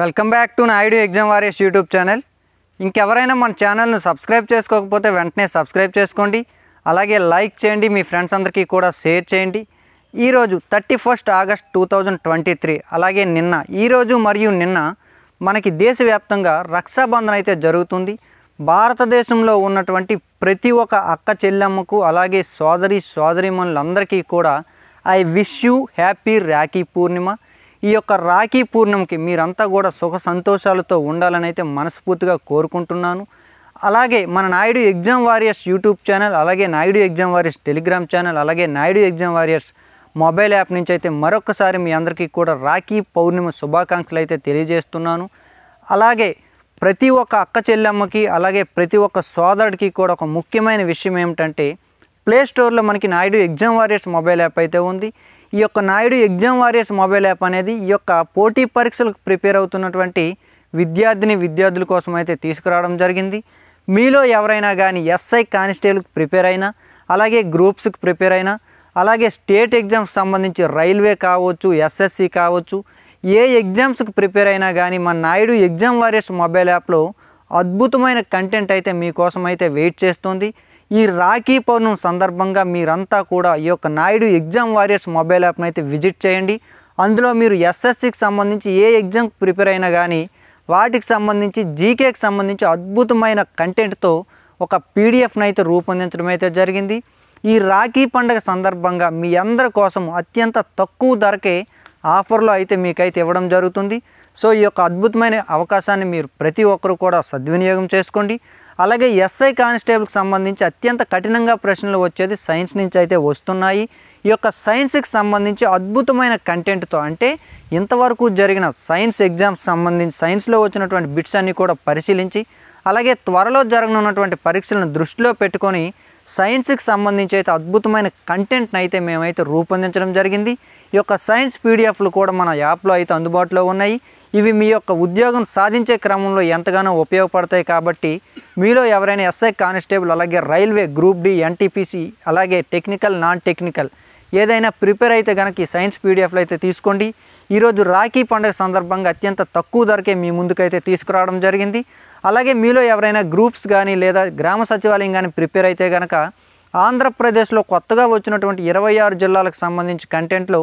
welcome back to Naidu exam warriors YouTube channel ఇంకెవరైనా మన ఛానల్ను సబ్స్క్రైబ్ చేసుకోకపోతే వెంటనే సబ్స్క్రైబ్ చేసుకోండి అలాగే లైక్ చేయండి మీ ఫ్రెండ్స్ అందరికీ కూడా షేర్ చేయండి ఈరోజు thirty first August two thousand twenty three అలాగే నిన్న ఈరోజు మరియు నిన్న మనకి దేశవ్యాప్తంగా రక్షాబంధన అయితే జరుగుతుంది భారతదేశంలో ఉన్నటువంటి ప్రతి ఒక్క అక్క చెల్లెమ్మకు అలాగే సోదరి సోదరిమణులందరికీ కూడా I wish you happy Rakhi Purnima ఈ యొక్క రాఖీ పూర్ణంకి మీరంతా కూడా సుఖ సంతోషాలతో ఉండాలని అయితే మనస్ఫూర్తిగా కోరుకుంటున్నాను అలాగే మన Naidu exam warriors YouTube channel అలాగే Naidu exam warriors Telegram channel అలాగే Naidu exam warriors mobile app నుంచి అయితే మరొకసారి మీ అందరికీ కూడా రాఖీ పౌర్ణిమ శుభాకాంక్షలు అయితే తెలియజేస్తున్నాను అలాగే ప్రతి ఒక్క అక్క చెల్లెమ్మకి అలాగే ప్రతి ఒక్క సోదరుడికి కూడా ఒక ముఖ్యమైన విషయం ఏమిటంటే ప్లే స్టోర్లో మనకి Naidu exam warriors mobile app అయితే ఉంది ఈ యొక్క Naidu exam warriors mobile app అనేది ఈ యొక్క పోటీ పరీక్షలకు ప్రిపేర్ అవుతున్నటువంటి విద్యార్థిని విద్యార్థుల కోసం అయితే తీసుకురావడం జరిగింది మీలో ఎవరైనా కానీ ఎస్ఐ కానిస్టేబుల్కి ప్రిపేర్ అయినా అలాగే గ్రూప్స్కి ప్రిపేర్ అయినా అలాగే స్టేట్ ఎగ్జామ్స్ సంబంధించి రైల్వే కావచ్చు ఎస్ఎస్సి కావచ్చు ఏ ఎగ్జామ్స్కి ప్రిపేర్ అయినా కానీ మా నాయుడు ఎగ్జామ్ వారియర్స్ మొబైల్ యాప్లో అద్భుతమైన కంటెంట్ అయితే మీకోసం అయితే వెయిట్ చేస్తుంది ఈ రాఖీ పౌర్ణమి సందర్భంగా మీరంతా కూడా ఈ యొక్క నాయుడు ఎగ్జామ్ వారియర్స్ మొబైల్ యాప్ను అయితే విజిట్ చేయండి అందులో మీరు ఎస్ఎస్సికి సంబంధించి ఏ ఎగ్జామ్కి ప్రిపేర్ అయినా కానీ వాటికి సంబంధించి జీకేకి సంబంధించి అద్భుతమైన కంటెంట్తో ఒక పీడిఎఫ్ను అయితే రూపొందించడం అయితే జరిగింది ఈ రాఖీ పండుగ సందర్భంగా మీ అందరి కోసం అత్యంత తక్కువ ధరకే ఆఫర్లో అయితే మీకైతే ఇవ్వడం జరుగుతుంది సో ఈ యొక్క అద్భుతమైన అవకాశాన్ని మీరు ప్రతి ఒక్కరు కూడా సద్వినియోగం చేసుకోండి అలాగే ఎస్ఐ కానిస్టేబుల్కి సంబంధించి అత్యంత కఠినంగా ప్రశ్నలు వచ్చేది సైన్స్ నుంచి అయితే వస్తున్నాయి ఈ యొక్క సైన్స్కి సంబంధించి అద్భుతమైన కంటెంట్తో అంటే ఇంతవరకు జరిగిన సైన్స్ ఎగ్జామ్స్ సంబంధించి సైన్స్లో వచ్చినటువంటి బిట్స్ అన్నీ కూడా పరిశీలించి అలాగే త్వరలో జరగనున్నటువంటి పరీక్షలను దృష్టిలో పెట్టుకొని సైన్స్కి సంబంధించి అయితే అద్భుతమైన కంటెంట్ని అయితే మేమైతే రూపొందించడం జరిగింది ఈ యొక్క సైన్స్ పీడిఎఫ్లు కూడా మన యాప్లో అయితే అందుబాటులో ఉన్నాయి ఇవి మీ యొక్క ఉద్యోగం సాధించే క్రమంలో ఎంతగానో ఉపయోగపడతాయి కాబట్టి మీలో ఎవరైనా ఎస్ఐ కానిస్టేబుల్ అలాగే రైల్వే గ్రూప్ డి ఎన్టీపీసీ అలాగే టెక్నికల్ నాన్ టెక్నికల్ ఏదైనా ప్రిపేర్ అయితే కనుక ఈ సైన్స్ పీడిఎఫ్లో అయితే తీసుకోండి ఈరోజు రాఖీ పండుగ సందర్భంగా అత్యంత తక్కువ ధరకే మీ ముందుకైతే తీసుకురావడం జరిగింది అలాగే మీలో ఎవరైనా గ్రూప్స్ కానీ లేదా గ్రామ సచివాలయం కానీ ప్రిపేర్ అయితే కనుక ఆంధ్రప్రదేశ్లో కొత్తగా వచ్చినటువంటి ఇరవై ఆరు జిల్లాలకు సంబంధించి కంటెంట్లో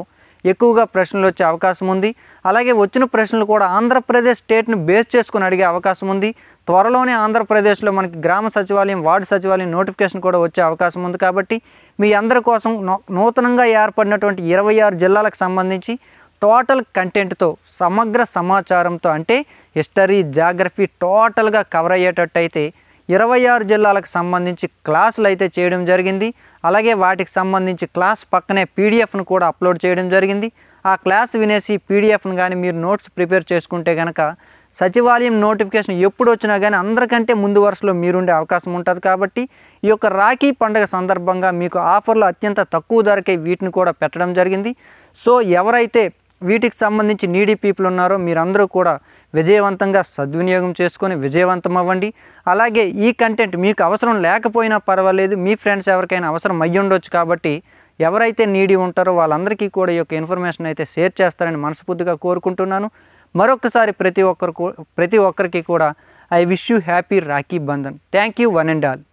ఎక్కువగా ప్రశ్నలు వచ్చే అవకాశం ఉంది అలాగే వచ్చిన ప్రశ్నలు కూడా ఆంధ్రప్రదేశ్ స్టేట్ను బేస్ చేసుకుని అడిగే అవకాశం ఉంది త్వరలోనే ఆంధ్రప్రదేశ్లో మనకి గ్రామ సచివాలయం వార్డు సచివాలయం నోటిఫికేషన్ కూడా వచ్చే అవకాశం ఉంది కాబట్టి మీ అందరి కోసం నూతనంగా ఏర్పడినటువంటి ఇరవై ఆరు జిల్లాలకు సంబంధించి టోటల్ కంటెంట్తో సమగ్ర సమాచారంతో అంటే హిస్టరీ జాగ్రఫీ టోటల్గా కవర్ అయ్యేటట్టు అయితే ఇరవై ఆరు జిల్లాలకు సంబంధించి క్లాసులు అయితే చేయడం జరిగింది అలాగే వాటికి సంబంధించి క్లాస్ పక్కనే పీడిఎఫ్ను కూడా అప్లోడ్ చేయడం జరిగింది ఆ క్లాస్ వినేసి పీడిఎఫ్ను కానీ మీరు నోట్స్ ప్రిపేర్ చేసుకుంటే కనుక సచివాలయం నోటిఫికేషన్ ఎప్పుడు వచ్చినా కానీ అందరికంటే ముందు వరుసలో మీరుండే అవకాశం ఉంటుంది కాబట్టి ఈ యొక్క రాఖీ పండుగ సందర్భంగా మీకు ఆఫర్లు అత్యంత తక్కువ ధరకే వీటిని కూడా పెట్టడం జరిగింది సో ఎవరైతే వీటికి సంబంధించి నీడీ పీపుల్ ఉన్నారో మీరందరూ కూడా విజయవంతంగా సద్వినియోగం చేసుకొని విజయవంతం అవ్వండి అలాగే ఈ కంటెంట్ మీకు అవసరం లేకపోయినా పర్వాలేదు మీ ఫ్రెండ్స్ ఎవరికైనా అవసరం అయ్యి ఉండొచ్చు కాబట్టి ఎవరైతే నీడీ ఉంటారో వాళ్ళందరికీ కూడా ఈ యొక్క ఇన్ఫర్మేషన్ అయితే షేర్ చేస్తారని మనస్ఫూర్తిగా కోరుకుంటున్నాను మరొకసారి ప్రతి ఒక్కరు ప్రతి ఒక్కరికి కూడా I wish you happy Rakhi Bandhan thank you one and all